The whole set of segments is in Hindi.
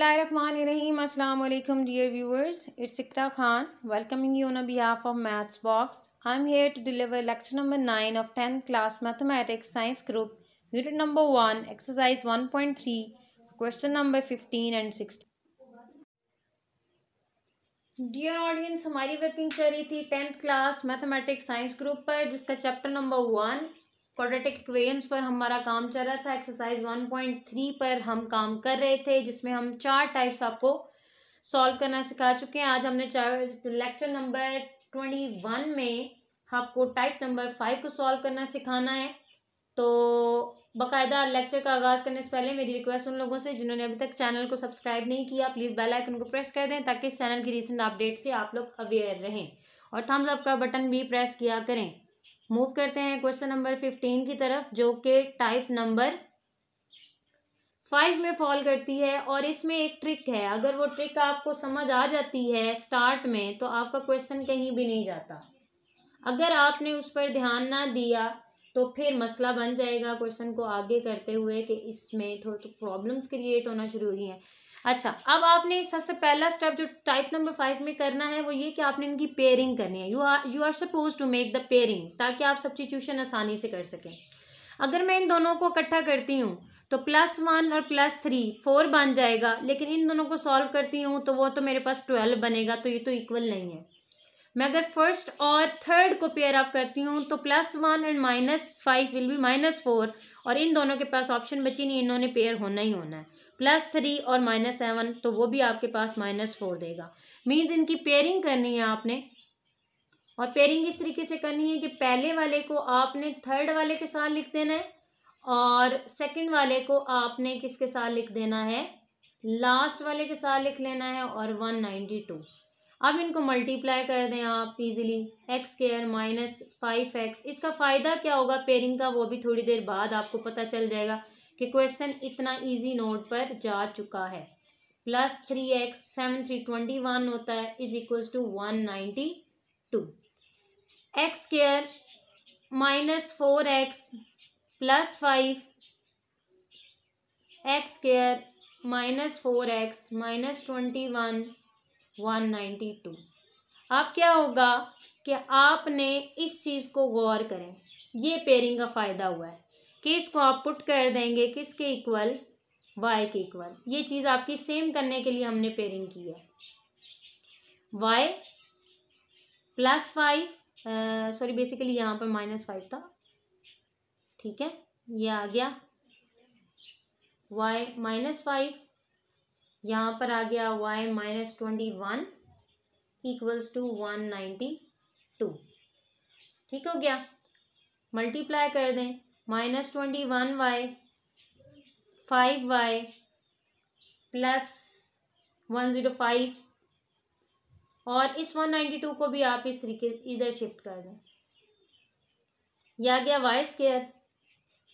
बसमीम अल्लाम dear viewers it's Iqra Khan welcoming you on behalf of Maths Box I am here to deliver lecture number nine of tenth class mathematics science group unit number one exercise one point three question number fifteen and sixteen dear audience हमारी वर्किंग चल रही थी tenth class mathematics science group पर जिसका chapter number one quadratic equations पर हमारा काम चल रहा था एक्सरसाइज वन पॉइंट थ्री पर हम काम कर रहे थे जिसमें हम चार टाइप्स आपको सॉल्व करना सिखा चुके हैं आज हमने चार लेक्चर नंबर ट्वेंटी वन में आपको टाइप नंबर फाइव को सॉल्व करना सिखाना है तो बाकायदा लेक्चर का आगाज़ करने से पहले मेरी रिक्वेस्ट उन लोगों से जिन्होंने अभी तक चैनल को सब्सक्राइब नहीं किया प्लीज़ बेल आइकन को प्रेस कर दें ताकि इस चैनल की रिसेंट अपडेट से आप लोग अवेयर रहें और थम्स अप का बटन भी प्रेस किया करें मूव करते हैं क्वेश्चन नंबर फिफ्टीन की तरफ जो कि टाइप नंबर फाइव में फॉल करती है और इसमें एक ट्रिक है अगर वो ट्रिक आपको समझ आ जाती है स्टार्ट में तो आपका क्वेश्चन कहीं भी नहीं जाता अगर आपने उस पर ध्यान ना दिया तो फिर मसला बन जाएगा क्वेश्चन को आगे करते हुए कि इसमें थोड़ी तो प्रॉब्लम्स क्रिएट होना शुरू हो गई हैं अच्छा अब आपने सबसे पहला स्टेप जो टाइप नंबर फाइव में करना है वो ये कि आपने इनकी पेयरिंग करनी है you are you are suppose to make the pairing ताकि आप सब्सटीट्यूशन आसानी से कर सकें अगर मैं इन दोनों को इकट्ठा करती हूँ तो प्लस वन और प्लस थ्री फोर बन जाएगा लेकिन इन दोनों को सॉल्व करती हूँ तो वो तो मेरे पास ट्वेल्व बनेगा तो ये तो इक्वल नहीं है मैं अगर फर्स्ट और थर्ड को पेयर अप करती हूँ तो plus one and minus five will be minus four और इन दोनों के पास ऑप्शन बची नहीं इन्होंने पेयर होना ही होना है प्लस थ्री और माइनस सेवन तो वो भी आपके पास माइनस फोर देगा मीन्स इनकी पेयरिंग करनी है आपने और पेयरिंग इस तरीके से करनी है कि पहले वाले को आपने थर्ड वाले के साथ लिख देना है और सेकंड वाले को आपने किसके साथ लिख देना है लास्ट वाले के साथ लिख लेना है और वन नाइन्टी टू अब इनको मल्टीप्लाई कर दें आप easily x square minus five x इसका फ़ायदा क्या होगा पेयरिंग का वो भी थोड़ी देर बाद आपको पता चल जाएगा कि क्वेश्चन इतना इजी नोट पर जा चुका है plus three x seven three twenty one होता है is equals to one ninety two x square minus four x plus five x square minus four x minus twenty one one ninety two अब क्या होगा कि आपने इस चीज़ को गौर करें ये पेयरिंग का फ़ायदा हुआ है कि इसको आप पुट कर देंगे किसके इक्वल वाई के इक्वल ये चीज़ आपकी सेम करने के लिए हमने पेयरिंग की है y plus five sorry basically यहाँ पर माइनस फाइव था ठीक है ये आ गया वाई माइनस फाइव यहाँ पर आ गया y minus twenty one equals to one ninety two ठीक हो गया मल्टीप्लाई कर दें minus twenty one y five y plus one zero five और इस वन नाइन्टी टू को भी आप इस तरीके इधर शिफ्ट कर दें या गया वाई स्केयर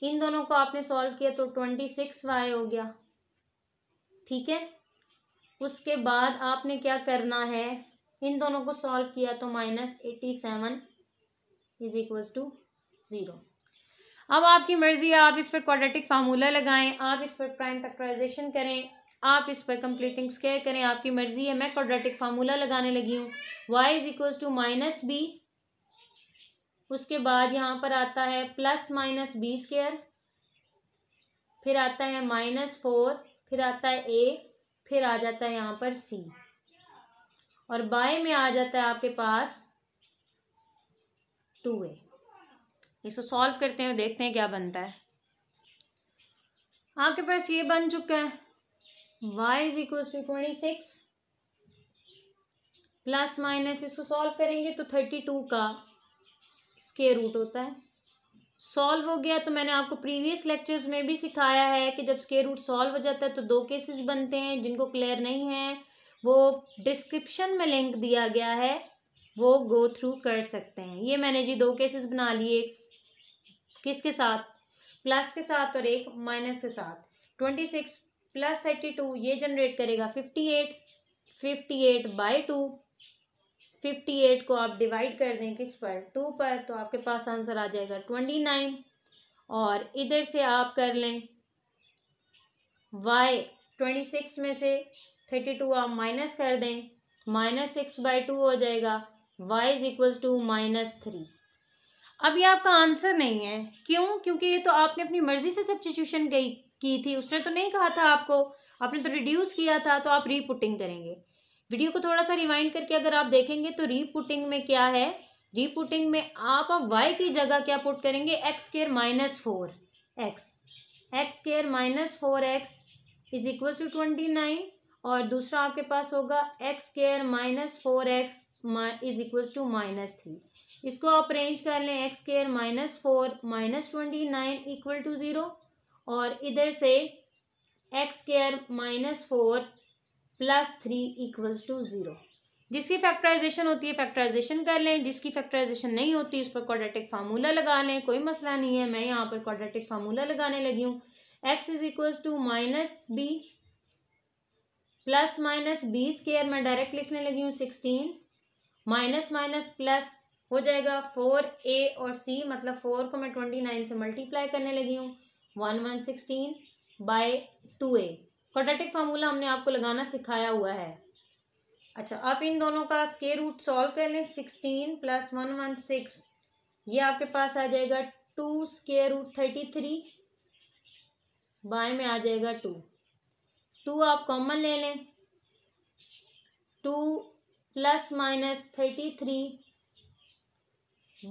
इन दोनों को आपने सॉल्व किया तो ट्वेंटी सिक्स वाई हो गया ठीक है उसके बाद आपने क्या करना है इन दोनों को सॉल्व किया तो minus eighty seven is equals to zero अब आपकी मर्ज़ी है आप इस पर क्वाड्रेटिक फार्मूला लगाएं आप इस पर प्राइम फैक्टराइजेशन करें आप इस पर कंप्लीटिंग स्केयर करें आपकी मर्ज़ी है मैं क्वाड्रेटिक फार्मूला लगाने लगी हूँ y is equals to minus b उसके बाद यहाँ पर आता है प्लस माइनस बी स्केयर फिर आता है माइनस फोर फिर आता है ए फिर आ जाता है यहाँ पर सी और बाय में आ जाता है आपके पास टू ए इसको सॉल्व करते हैं देखते हैं क्या बनता है आपके पास ये बन चुका है y is equal to twenty six plus minus इसको सॉल्व करेंगे तो थर्टी टू का स्केयर रूट होता है सॉल्व हो गया तो मैंने आपको प्रीवियस लेक्चर्स में भी सिखाया है कि जब स्केयर रूट सॉल्व हो जाता है तो दो केसेस बनते हैं जिनको क्लियर नहीं है वो डिस्क्रिप्शन में लिंक दिया गया है वो गो थ्रू कर सकते हैं ये मैंने जी दो केसेस बना लिए एक किसके साथ प्लस के साथ और एक माइनस के साथ twenty six plus thirty two ये जनरेट करेगा fifty eight fifty eight by two fifty eight को आप डिवाइड कर दें किस पर टू पर तो आपके पास आंसर आ जाएगा ट्वेंटी नाइन और इधर से आप कर लें वाई ट्वेंटी सिक्स में से थर्टी टू आप माइनस कर दें माइनस सिक्स बाई टू हो जाएगा y is equals to minus three अब ये आपका आंसर नहीं है क्यों क्योंकि ये तो आपने अपनी मर्जी से सब्सटीट्यूशन गई की थी उसने तो नहीं कहा था आपको आपने तो रिड्यूस किया था तो आप रीपुटिंग करेंगे वीडियो को थोड़ा सा रिवाइंड करके अगर आप देखेंगे तो रीपुटिंग में क्या है रीपुटिंग में आप अब वाई की जगह क्या पुट करेंगे x square minus four x x square minus four x is equal to twenty nine और दूसरा आपके पास होगा x square minus four x is equals to minus three इसको आप रेंज कर लें x square minus four minus twenty nine equal to zero और इधर से x square minus four plus three equals to zero जिसकी फैक्टराइजेशन होती है फैक्टराइजेशन कर लें जिसकी फैक्टराइजेशन नहीं होती उस पर क्वाड्रेटिक फार्मूला लगा लें कोई मसला नहीं है मैं यहाँ पर क्वाड्रेटिक फार्मूला लगाने लगी हूँ x is equals to minus b plus minus b square मैं डायरेक्ट लिखने लगी हूँ सिक्सटीन माइनस माइनस प्लस हो जाएगा फोर ए और सी मतलब फोर को मैं ट्वेंटी नाइन से मल्टीप्लाई करने लगी हूँ one one sixteen by two a quadratic formula हमने आपको लगाना सिखाया हुआ है अच्छा आप इन दोनों का स्केयर रूट सॉल्व कर लें sixteen plus one one six ये आपके पास आ जाएगा two square root thirty three by में आ जाएगा टू टू आप कॉमन ले लें two plus minus thirty three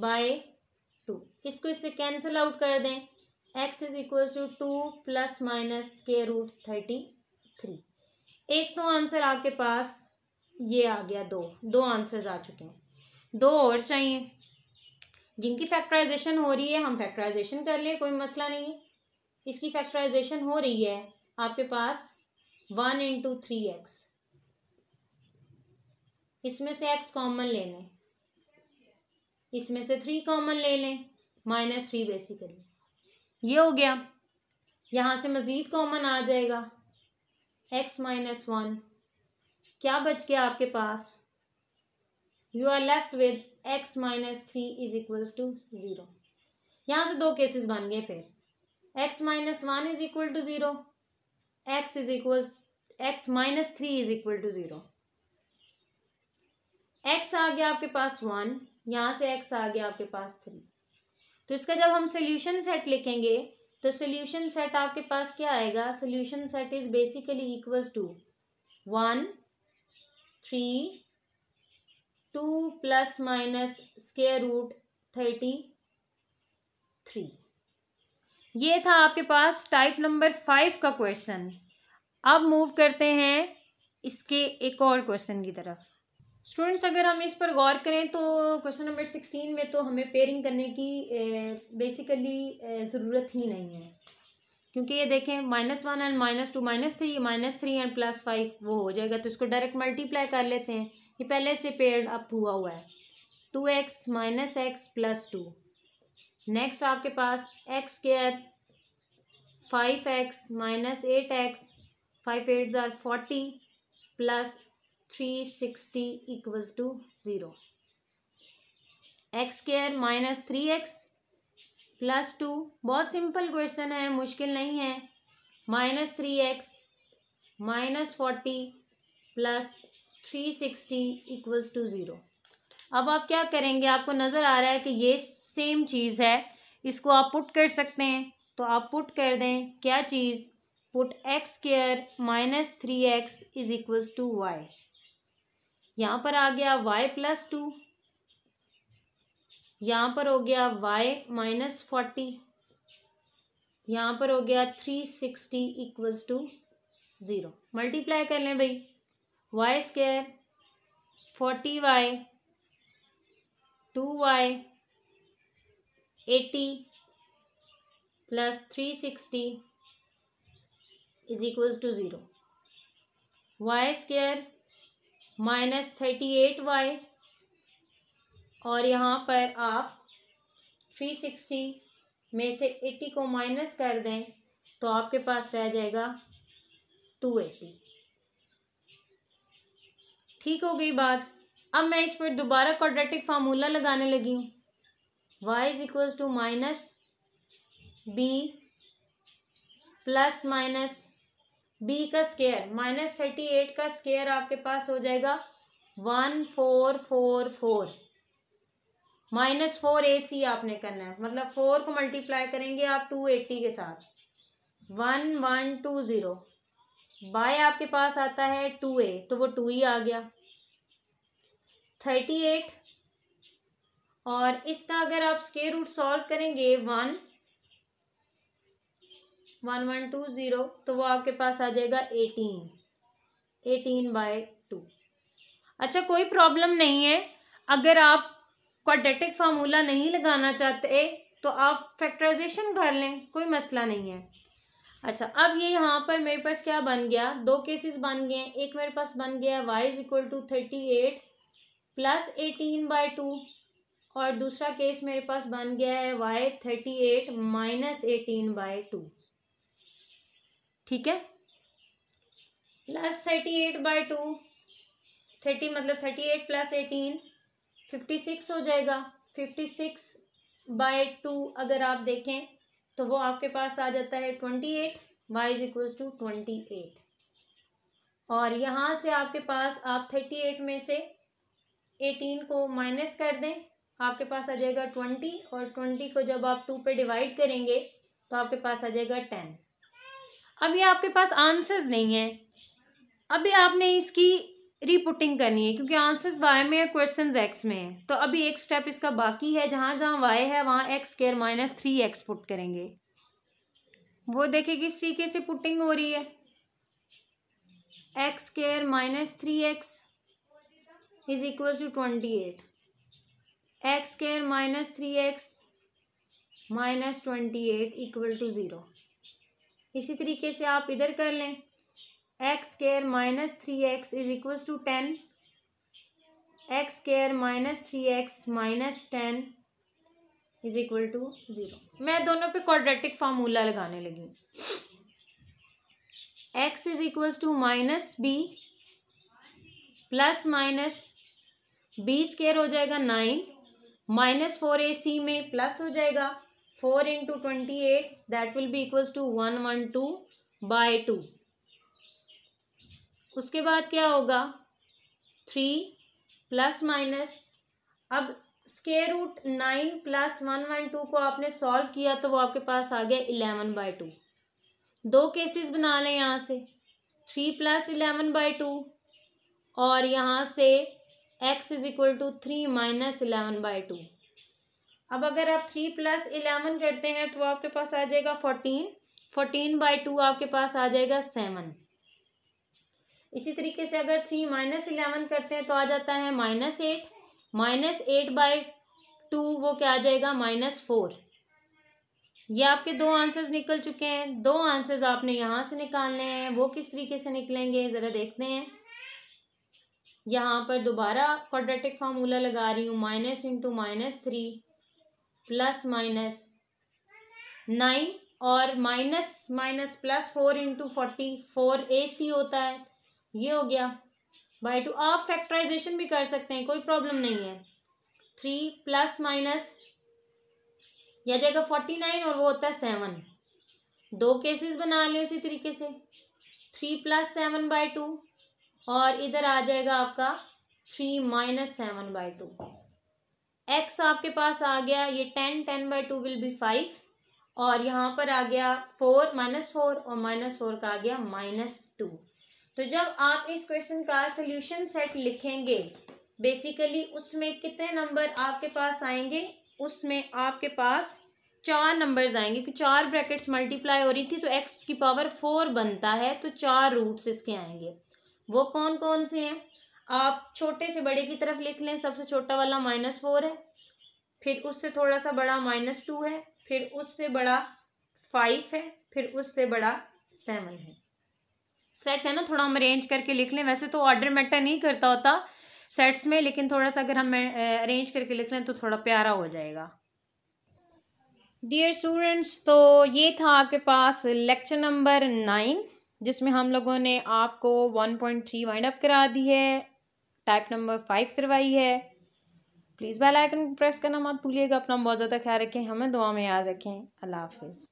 by two इसको इससे कैंसिल आउट कर दें x is equal to two plus minus के रूट थर्टी थ्री एक तो आंसर आपके पास ये आ गया दो दो आंसर्स आ चुके हैं दो और चाहिए जिनकी फैक्टराइजेशन हो रही है हम फैक्टराइजेशन कर ले कोई मसला नहीं है इसकी फैक्टराइजेशन हो रही है आपके पास वन इंटू थ्री एक्स इसमें से एक्स कॉमन ले लें इसमें से थ्री कॉमन ले लें माइनस थ्री बेसिकली ये हो गया यहाँ से मज़ीद कॉमन आ जाएगा एक्स माइनस वन क्या बच गया आपके पास you are left with x minus three is equal to zero यहाँ से दो केसेस बन गए फिर x minus one is equal to zero x is equal x minus three is equal to zero x आ गया आपके पास वन यहां से एक्स आ गया आपके पास थ्री तो इसका जब हम सोल्यूशन सेट लिखेंगे तो सोल्यूशन सेट आपके पास क्या आएगा solution set is basically equal to one three two plus minus square root thirty three ये था आपके पास टाइप नंबर फाइव का क्वेश्चन अब मूव करते हैं इसके एक और क्वेश्चन की तरफ स्टूडेंट्स अगर हम इस पर गौर करें तो क्वेश्चन नंबर सिक्सटीन में तो हमें पेयरिंग करने की बेसिकली ज़रूरत ही नहीं है क्योंकि ये देखें minus one and minus two minus three minus three and plus five वो हो जाएगा तो इसको डायरेक्ट मल्टीप्लाई कर लेते हैं ये पहले से पेयर अप हुआ हुआ है two x minus x plus two next आपके पास x square five x minus eight x five eight ज़ार forty plus three sixty equals to zero x square minus three x plus two बहुत सिंपल क्वेश्चन है मुश्किल नहीं है minus three x minus forty plus three sixty equals to zero अब आप क्या करेंगे आपको नज़र आ रहा है कि ये सेम चीज़ है इसको आप पुट कर सकते हैं तो आप पुट कर दें क्या चीज़ put x square minus three x is equals to y यहाँ पर आ गया वाई प्लस टू यहाँ पर हो गया वाई माइनस फोर्टी यहाँ पर हो गया three sixty equals to zero multiply कर लें भाई y square forty y two y eighty plus three sixty is equals to zero y square minus thirty eight y और यहाँ पर आप थ्री सिक्सटी में से एट्टी को माइनस कर दें तो आपके पास रह जाएगा टू एट्टी ठीक हो गई बात अब मैं इस पर दोबारा क्वाड्रेटिक फार्मूला लगाने लगी हूँ y is equals to minus b plus minus b का स्केयर माइनस थर्टी एट का स्केयर आपके पास हो जाएगा one four four four minus four a c आपने करना है मतलब फोर को मल्टीप्लाई करेंगे आप टू एट्टी के साथ one one two zero by आपके पास आता है टू ए तो वो टू ही आ गया थर्टी एट और इसका अगर आप स्केयर रूट सॉल्व करेंगे one one one two zero तो वो आपके पास आ जाएगा एटीन एटीन बाय टू अच्छा कोई प्रॉब्लम नहीं है अगर आप क्वाड्रेटिक फार्मूला नहीं लगाना चाहते तो आप फैक्टराइजेशन कर लें कोई मसला नहीं है अच्छा अब ये यहाँ पर मेरे पास क्या बन गया दो केसेस बन गए हैं एक मेरे पास बन गया y is equal to thirty eight plus eighteen by two और दूसरा केस मेरे पास बन गया है y thirty eight minus eighteen by two ठीक है plus thirty eight by two thirty मतलब thirty eight plus eighteen fifty six हो जाएगा फिफ्टी सिक्स बाय टू अगर आप देखें तो वो आपके पास आ जाता है twenty eight y is equals to twenty eight और यहाँ से आपके पास आप थर्टी एट में से एटीन को माइनस कर दें आपके पास आ जाएगा ट्वेंटी और ट्वेंटी को जब आप टू पे डिवाइड करेंगे तो आपके पास आ जाएगा टेन अभी आपके पास आंसर्स नहीं है अभी आपने इसकी रीपुटिंग करनी है क्योंकि आंसर्स वाई में है क्वेश्चन एक्स में है तो अभी एक स्टेप इसका बाकी है जहाँ जहाँ वाई है वहाँ x square minus three x put करेंगे वो देखे किस तरीके से पुटिंग हो रही है x square minus three x is equal to twenty eight x square minus three x minus twenty eight equal to zero इसी तरीके से आप इधर कर लें x square minus three x is equal to ten x square minus three x minus ten is equal to zero मैं दोनों पे क्वाड्रेटिक फार्मूला लगाने लगी x is equal to minus b plus minus b square हो जाएगा nine minus four a c में प्लस हो जाएगा four into twenty eight that will be equals to one one two by two उसके बाद क्या होगा थ्री प्लस माइनस अब square root nine plus one one two को आपने सॉल्व किया तो वो आपके पास आ गया इलेवन बाई टू दो केसेस बना लें यहाँ से three plus eleven by two और यहाँ से x is equal to three minus eleven by two अब अगर आप थ्री प्लस इलेवन करते हैं तो आपके पास आ जाएगा फोर्टीन फोर्टीन बाई टू आपके पास आ जाएगा सेवन इसी तरीके से अगर थ्री माइनस इलेवन करते हैं तो आ जाता है minus eight minus eight by two वो क्या आ जाएगा माइनस फोर ये आपके दो आंसर्स निकल चुके हैं दो आंसर्स आपने यहाँ से निकालने हैं वो किस तरीके से निकलेंगे ज़रा देखते हैं यहाँ पर दोबारा क्वाड्रेटिक फार्मूला लगा रही हूँ minus into minus three plus minus nine और minus minus plus four into forty four a c होता है ये हो गया बाई टू आप फैक्टराइजेशन भी कर सकते हैं कोई प्रॉब्लम नहीं है थ्री प्लस माइनस या जाएगा फोर्टी नाइन और वो होता है सेवन दो केसेस बना लें उसी तरीके से three plus seven by two और इधर आ जाएगा आपका three minus seven by two x आपके पास आ गया ये ten ten by two will be five और यहाँ पर आ गया फोर माइनस फोर और माइनस फोर का आ गया माइनस टू तो जब आप इस क्वेश्चन का सोल्यूशन सेट लिखेंगे बेसिकली उसमें कितने नंबर आपके पास आएंगे उसमें आपके पास चार नंबर्स आएंगे क्योंकि चार ब्रैकेट्स मल्टीप्लाई हो रही थी तो एक्स की पावर फोर बनता है तो चार रूट्स इसके आएंगे वो कौन कौन से हैं आप छोटे से बड़े की तरफ लिख लें सबसे छोटा वाला माइनस फोर है फिर उससे थोड़ा सा बड़ा माइनस टू है फिर उससे बड़ा फाइव है फिर उससे बड़ा सेवन है सेट है ना थोड़ा हम अरेंज करके लिख लें वैसे तो ऑर्डर मैटर नहीं करता होता सेट्स में लेकिन थोड़ा सा अगर हम अरेंज करके लिख लें तो थोड़ा प्यारा हो जाएगा डियर स्टूडेंट्स तो ये था आपके पास लेक्चर नंबर नाइन जिसमें हम लोगों ने आपको one point three wind up करा दी है टाइप नंबर फाइव करवाई है प्लीज़ बेल आइकन प्रेस करना मत भूलिएगा अपना बहुत ज़्यादा ख्याल रखें हमें दुआ में याद रखें अल्लाह हाफिज़